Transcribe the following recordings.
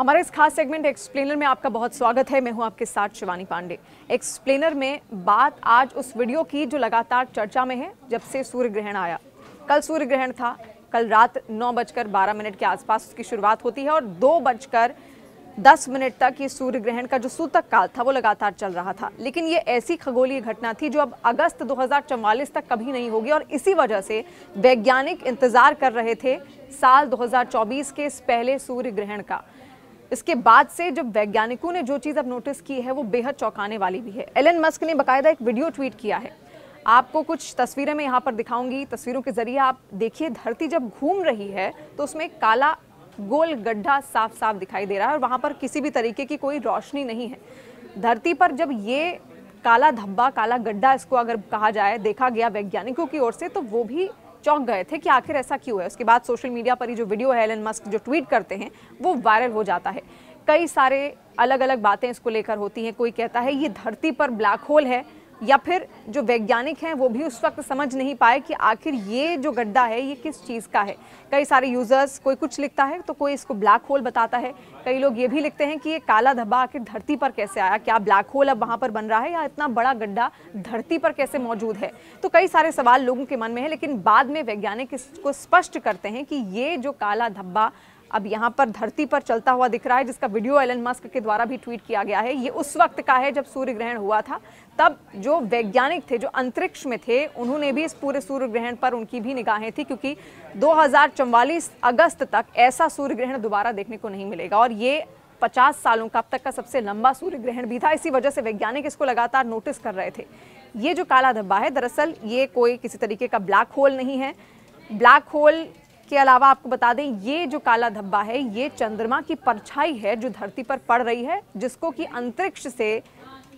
हमारे इस खास सेगमेंट एक्सप्लेनर में आपका बहुत स्वागत है मैं हूं आपके साथ शिवानी पांडे एक्सप्लेनर में बात आज उस वीडियो की जो लगातार चर्चा में है जब से सूर्य ग्रहण आया कल सूर्य ग्रहण था कल रात नौ बजकर बारह मिनट के आसपास उसकी शुरुआत होती है और दो बजकर दस मिनट तक ये सूर्य ग्रहण का जो सूतक काल था वो लगातार चल रहा था लेकिन ये ऐसी खगोलीय घटना थी जो अब अगस्त दो तक कभी नहीं होगी और इसी वजह से वैज्ञानिक इंतजार कर रहे थे साल 2024 के इस पहले सूर्य ग्रहण का इसके बाद से जब वैज्ञानिकों ने जो चीज़ अब नोटिस की है वो बेहद चौंकाने वाली भी है एलन मस्क ने बाकायदा एक वीडियो ट्वीट किया है आपको कुछ तस्वीरें मैं यहाँ पर दिखाऊंगी तस्वीरों के जरिए आप देखिए धरती जब घूम रही है तो उसमें काला गोल गड्ढा साफ साफ दिखाई दे रहा है और वहाँ पर किसी भी तरीके की कोई रोशनी नहीं है धरती पर जब ये काला धब्बा काला गड्ढा इसको अगर कहा जाए देखा गया वैज्ञानिकों की ओर से तो वो भी चौंक गए थे कि आखिर ऐसा क्यों है उसके बाद सोशल मीडिया पर ही जो वीडियो है एलन मस्क जो ट्वीट करते हैं वो वायरल हो जाता है कई सारे अलग अलग बातें इसको लेकर होती हैं कोई कहता है ये धरती पर ब्लैक होल है या फिर जो वैज्ञानिक हैं वो भी उस वक्त समझ नहीं पाए कि आखिर ये जो गड्ढा है ये किस चीज़ का है कई सारे यूज़र्स कोई कुछ लिखता है तो कोई इसको ब्लैक होल बताता है कई लोग ये भी लिखते हैं कि ये काला धब्बा आखिर धरती पर कैसे आया क्या ब्लैक होल अब वहाँ पर बन रहा है या इतना बड़ा गड्ढा धरती पर कैसे मौजूद है तो कई सारे सवाल लोगों के मन में है लेकिन बाद में वैज्ञानिक इसको स्पष्ट करते हैं कि ये जो काला धब्बा अब यहाँ पर धरती पर चलता हुआ दिख रहा है जिसका वीडियो एलन मस्क के द्वारा भी ट्वीट किया गया है ये उस वक्त का है जब सूर्य ग्रहण हुआ था तब जो वैज्ञानिक थे जो अंतरिक्ष में थे उन्होंने भी इस पूरे सूर्य ग्रहण पर उनकी भी निगाहें थी क्योंकि दो अगस्त तक ऐसा सूर्य ग्रहण दोबारा देखने को नहीं मिलेगा और ये 50 सालों का अब तक का सबसे लंबा सूर्य ग्रहण भी था इसी वजह से वैज्ञानिक इसको लगातार नोटिस कर रहे थे ये जो काला धब्बा है दरअसल ये कोई किसी तरीके का ब्लैक होल नहीं है ब्लैक होल इसके अलावा आपको बता दें ये जो काला धब्बा है ये चंद्रमा की परछाई है जो धरती पर पड़ रही है जिसको कि अंतरिक्ष से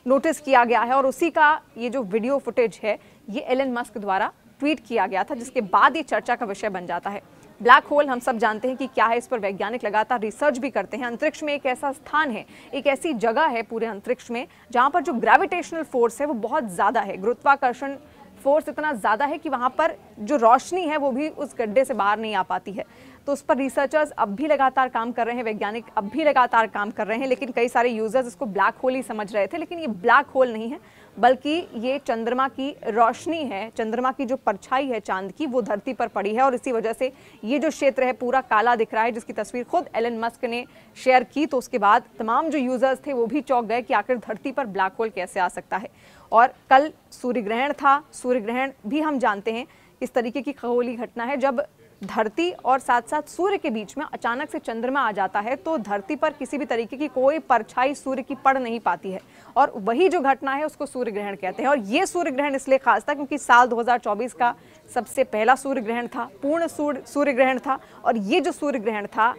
नोटिस किया गया है और उसी का ये जो वीडियो फुटेज है ये एलन मस्क द्वारा ट्वीट किया गया था जिसके बाद ये चर्चा का विषय बन जाता है ब्लैक होल हम सब जानते हैं कि क्या है इस पर वैज्ञानिक लगातार रिसर्च भी करते हैं अंतरिक्ष में एक ऐसा स्थान है एक ऐसी जगह है पूरे अंतरिक्ष में जहाँ पर जो ग्रेविटेशनल फोर्स है वो बहुत ज़्यादा है गुरुत्वाकर्षण फोर्स इतना ज़्यादा है कि वहाँ पर जो रोशनी है वो भी उस गड्ढे से बाहर नहीं आ पाती है तो उस पर रिसर्चर्स अब भी लगातार काम कर रहे हैं वैज्ञानिक अब भी लगातार काम कर रहे हैं लेकिन कई सारे यूज़र्स इसको ब्लैक होल ही समझ रहे थे लेकिन ये ब्लैक होल नहीं है बल्कि ये चंद्रमा की रोशनी है चंद्रमा की जो परछाई है चांद की वो धरती पर पड़ी है और इसी वजह से ये जो क्षेत्र है पूरा काला दिख रहा है जिसकी तस्वीर खुद एलन मस्क ने शेयर की तो उसके बाद तमाम जो यूज़र्स थे वो भी चौंक गए कि आखिर धरती पर ब्लैक होल कैसे आ सकता है और कल सूर्य ग्रहण था सूर्य ग्रहण भी हम जानते हैं इस तरीके की खगोली घटना है जब धरती और साथ साथ सूर्य के बीच में अचानक से चंद्रमा आ जाता है तो धरती पर किसी भी तरीके की कोई परछाई सूर्य की पड़ नहीं पाती है और वही जो घटना है उसको सूर्य ग्रहण कहते हैं और ये सूर्य ग्रहण इसलिए खास था क्योंकि साल 2024 का सबसे पहला सूर्य ग्रहण था पूर्ण सूर्य सूर्य ग्रहण था और ये जो सूर्य ग्रहण था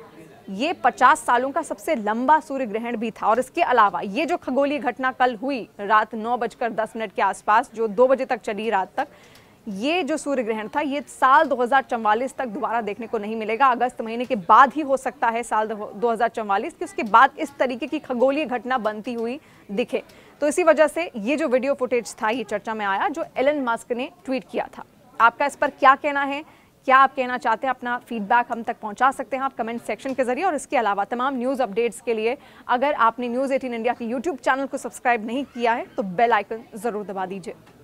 ये पचास सालों का सबसे लंबा सूर्य ग्रहण भी था और इसके अलावा ये जो खगोलीय घटना कल हुई रात नौ बजकर दस मिनट के आसपास जो दो बजे तक चली रात तक ये जो सूर्य ग्रहण था ये साल 2044 तक दोबारा देखने को नहीं मिलेगा अगस्त महीने के बाद ही हो सकता है साल 2044 कि उसके बाद इस तरीके की खगोलीय घटना बनती हुई दिखे तो इसी वजह से ये जो वीडियो फुटेज था ये चर्चा में आया जो एलन मास्क ने ट्वीट किया था आपका इस पर क्या कहना है क्या आप कहना चाहते हैं अपना फीडबैक हम तक पहुंचा सकते हैं आप कमेंट सेक्शन के जरिए और इसके अलावा तमाम न्यूज़ अपडेट्स के लिए अगर आपने न्यूज़ एटीन इंडिया के यूट्यूब चैनल को सब्सक्राइब नहीं किया है तो बेल आइकन ज़रूर दबा दीजिए